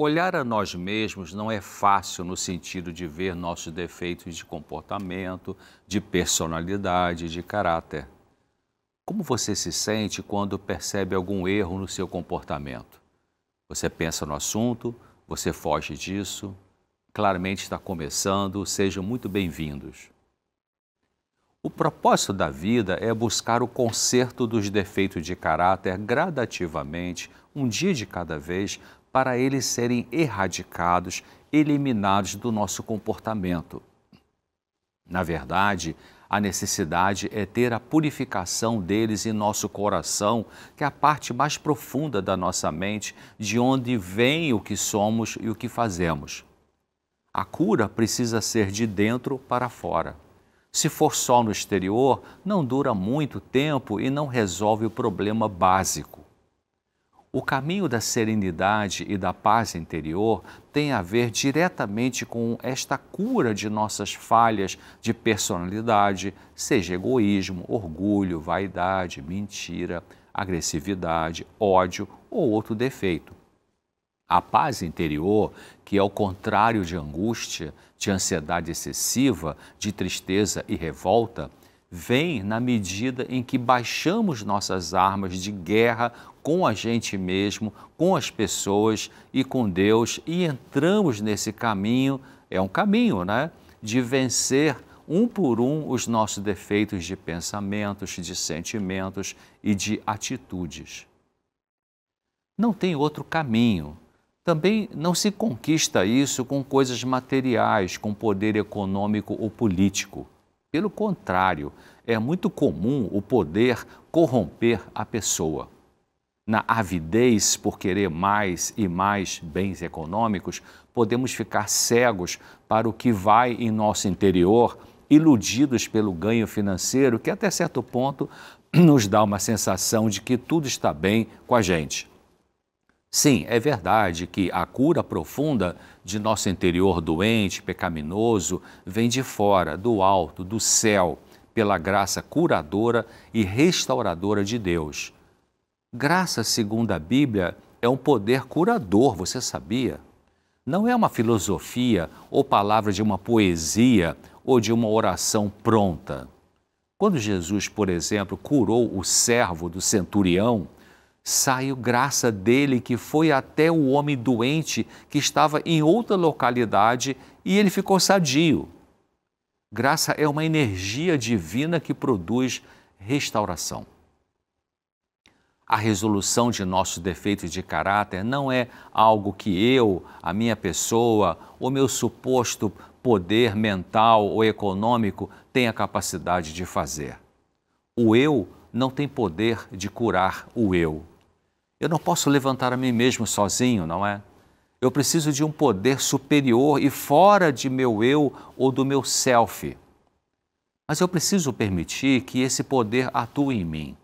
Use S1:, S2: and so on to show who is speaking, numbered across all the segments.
S1: Olhar a nós mesmos não é fácil no sentido de ver nossos defeitos de comportamento, de personalidade, de caráter. Como você se sente quando percebe algum erro no seu comportamento? Você pensa no assunto, você foge disso. Claramente está começando, sejam muito bem-vindos. O propósito da vida é buscar o conserto dos defeitos de caráter gradativamente, um dia de cada vez, para eles serem erradicados, eliminados do nosso comportamento. Na verdade, a necessidade é ter a purificação deles em nosso coração, que é a parte mais profunda da nossa mente, de onde vem o que somos e o que fazemos. A cura precisa ser de dentro para fora. Se for só no exterior, não dura muito tempo e não resolve o problema básico. O caminho da serenidade e da paz interior tem a ver diretamente com esta cura de nossas falhas de personalidade, seja egoísmo, orgulho, vaidade, mentira, agressividade, ódio ou outro defeito. A paz interior, que é o contrário de angústia, de ansiedade excessiva, de tristeza e revolta, vem na medida em que baixamos nossas armas de guerra com a gente mesmo, com as pessoas e com Deus e entramos nesse caminho, é um caminho, né? De vencer um por um os nossos defeitos de pensamentos, de sentimentos e de atitudes. Não tem outro caminho. Também não se conquista isso com coisas materiais, com poder econômico ou político pelo contrário, é muito comum o poder corromper a pessoa. Na avidez por querer mais e mais bens econômicos, podemos ficar cegos para o que vai em nosso interior, iludidos pelo ganho financeiro, que até certo ponto nos dá uma sensação de que tudo está bem com a gente. Sim, é verdade que a cura profunda de nosso interior doente, pecaminoso, vem de fora, do alto, do céu, pela graça curadora e restauradora de Deus. Graça, segundo a Bíblia, é um poder curador, você sabia? Não é uma filosofia ou palavra de uma poesia ou de uma oração pronta. Quando Jesus, por exemplo, curou o servo do centurião, saiu graça dele que foi até o homem doente que estava em outra localidade e ele ficou sadio. Graça é uma energia divina que produz restauração. A resolução de nossos defeitos de caráter não é algo que eu, a minha pessoa, o meu suposto poder mental ou econômico tem a capacidade de fazer. O eu não tem poder de curar o eu. Eu não posso levantar a mim mesmo sozinho, não é? Eu preciso de um poder superior e fora de meu eu ou do meu self. Mas eu preciso permitir que esse poder atue em mim.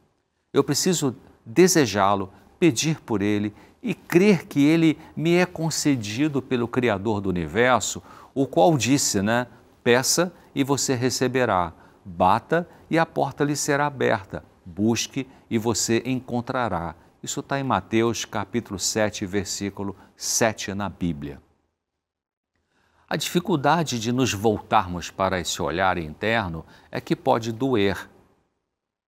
S1: Eu preciso desejá-lo, pedir por ele e crer que ele me é concedido pelo Criador do universo, o qual disse, né? Peça e você receberá, bata e a porta lhe será aberta, busque e você encontrará isso está em Mateus capítulo 7, versículo 7 na Bíblia. A dificuldade de nos voltarmos para esse olhar interno é que pode doer.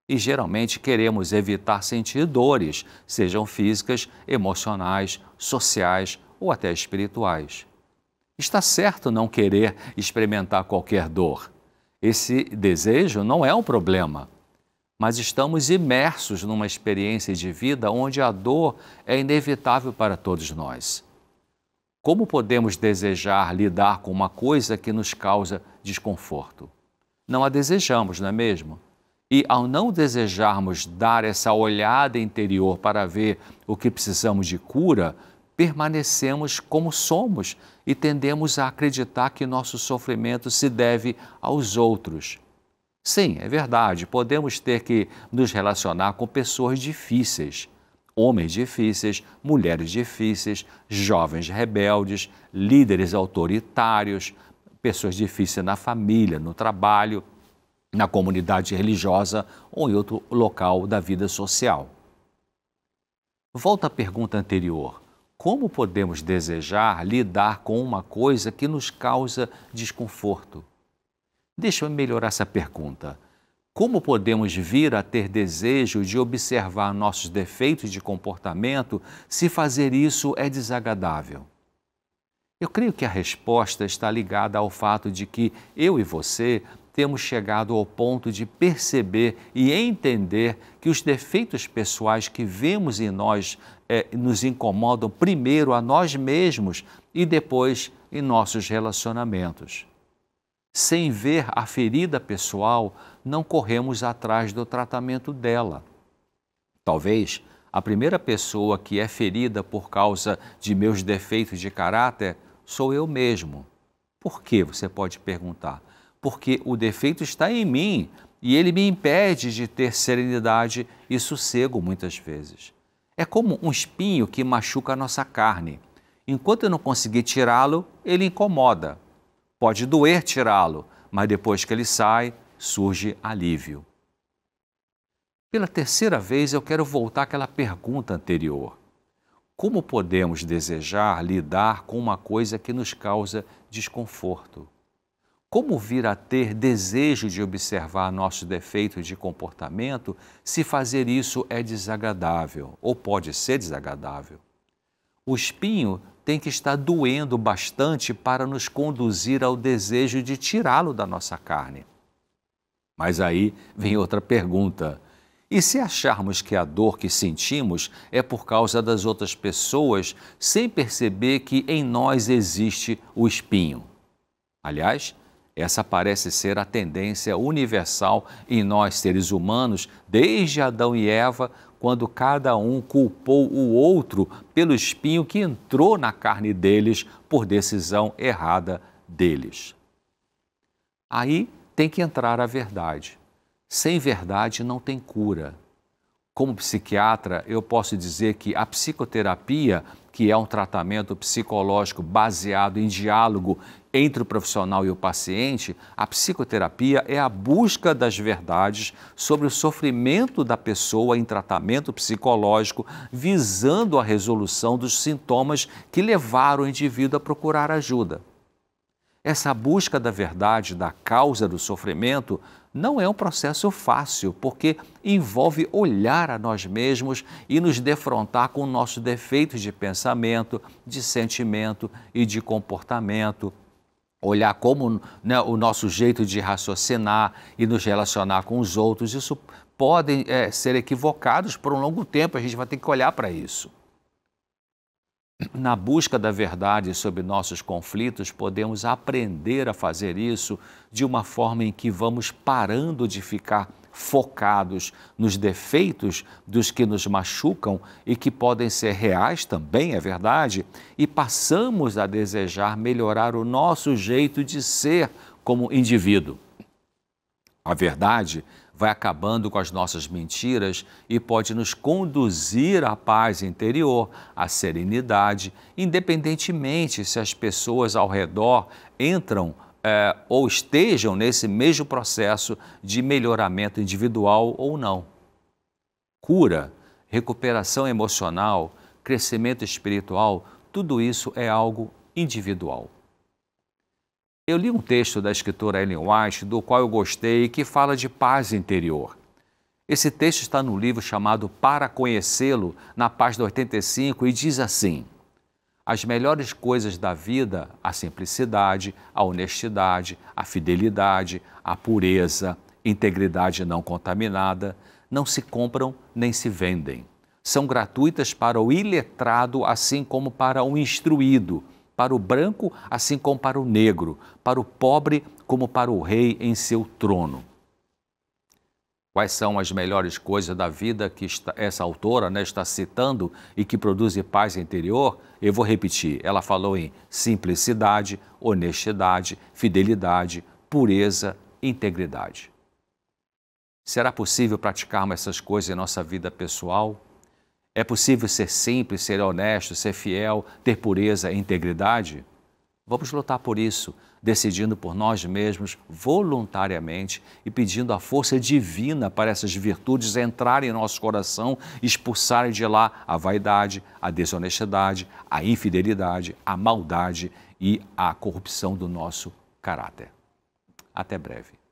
S1: E geralmente queremos evitar sentir dores, sejam físicas, emocionais, sociais ou até espirituais. Está certo não querer experimentar qualquer dor. Esse desejo não é um problema mas estamos imersos numa experiência de vida onde a dor é inevitável para todos nós. Como podemos desejar lidar com uma coisa que nos causa desconforto? Não a desejamos, não é mesmo? E ao não desejarmos dar essa olhada interior para ver o que precisamos de cura, permanecemos como somos e tendemos a acreditar que nosso sofrimento se deve aos outros Sim, é verdade, podemos ter que nos relacionar com pessoas difíceis, homens difíceis, mulheres difíceis, jovens rebeldes, líderes autoritários, pessoas difíceis na família, no trabalho, na comunidade religiosa ou em outro local da vida social. Volta à pergunta anterior. Como podemos desejar lidar com uma coisa que nos causa desconforto? Deixa eu melhorar essa pergunta. Como podemos vir a ter desejo de observar nossos defeitos de comportamento se fazer isso é desagradável? Eu creio que a resposta está ligada ao fato de que eu e você temos chegado ao ponto de perceber e entender que os defeitos pessoais que vemos em nós é, nos incomodam primeiro a nós mesmos e depois em nossos relacionamentos sem ver a ferida pessoal, não corremos atrás do tratamento dela. Talvez a primeira pessoa que é ferida por causa de meus defeitos de caráter sou eu mesmo. Por que? Você pode perguntar. Porque o defeito está em mim e ele me impede de ter serenidade e sossego muitas vezes. É como um espinho que machuca a nossa carne. Enquanto eu não conseguir tirá-lo, ele incomoda. Pode doer tirá-lo, mas depois que ele sai, surge alívio. Pela terceira vez, eu quero voltar àquela pergunta anterior. Como podemos desejar lidar com uma coisa que nos causa desconforto? Como vir a ter desejo de observar nossos defeitos de comportamento se fazer isso é desagradável ou pode ser desagradável? O espinho tem que estar doendo bastante para nos conduzir ao desejo de tirá-lo da nossa carne. Mas aí vem outra pergunta. E se acharmos que a dor que sentimos é por causa das outras pessoas, sem perceber que em nós existe o espinho? Aliás, essa parece ser a tendência universal em nós seres humanos, desde Adão e Eva, quando cada um culpou o outro pelo espinho que entrou na carne deles por decisão errada deles. Aí tem que entrar a verdade. Sem verdade não tem cura. Como psiquiatra, eu posso dizer que a psicoterapia que é um tratamento psicológico baseado em diálogo entre o profissional e o paciente, a psicoterapia é a busca das verdades sobre o sofrimento da pessoa em tratamento psicológico, visando a resolução dos sintomas que levaram o indivíduo a procurar ajuda. Essa busca da verdade, da causa do sofrimento, não é um processo fácil, porque envolve olhar a nós mesmos e nos defrontar com nossos defeitos de pensamento, de sentimento e de comportamento. Olhar como né, o nosso jeito de raciocinar e nos relacionar com os outros, isso podem é, ser equivocados por um longo tempo, a gente vai ter que olhar para isso na busca da verdade sobre nossos conflitos, podemos aprender a fazer isso de uma forma em que vamos parando de ficar focados nos defeitos dos que nos machucam e que podem ser reais também, é verdade, e passamos a desejar melhorar o nosso jeito de ser como indivíduo. A verdade vai acabando com as nossas mentiras e pode nos conduzir à paz interior, à serenidade, independentemente se as pessoas ao redor entram é, ou estejam nesse mesmo processo de melhoramento individual ou não. Cura, recuperação emocional, crescimento espiritual, tudo isso é algo individual. Eu li um texto da escritora Ellen White, do qual eu gostei, que fala de paz interior. Esse texto está no livro chamado Para Conhecê-lo, na página 85, e diz assim: As melhores coisas da vida, a simplicidade, a honestidade, a fidelidade, a pureza, integridade não contaminada, não se compram nem se vendem. São gratuitas para o iletrado, assim como para o instruído para o branco, assim como para o negro, para o pobre, como para o rei em seu trono. Quais são as melhores coisas da vida que esta, essa autora né, está citando e que produzem paz interior? Eu vou repetir. Ela falou em simplicidade, honestidade, fidelidade, pureza, integridade. Será possível praticarmos essas coisas em nossa vida pessoal, é possível ser simples, ser honesto, ser fiel, ter pureza e integridade? Vamos lutar por isso, decidindo por nós mesmos voluntariamente e pedindo a força divina para essas virtudes entrarem em nosso coração e expulsarem de lá a vaidade, a desonestidade, a infidelidade, a maldade e a corrupção do nosso caráter. Até breve.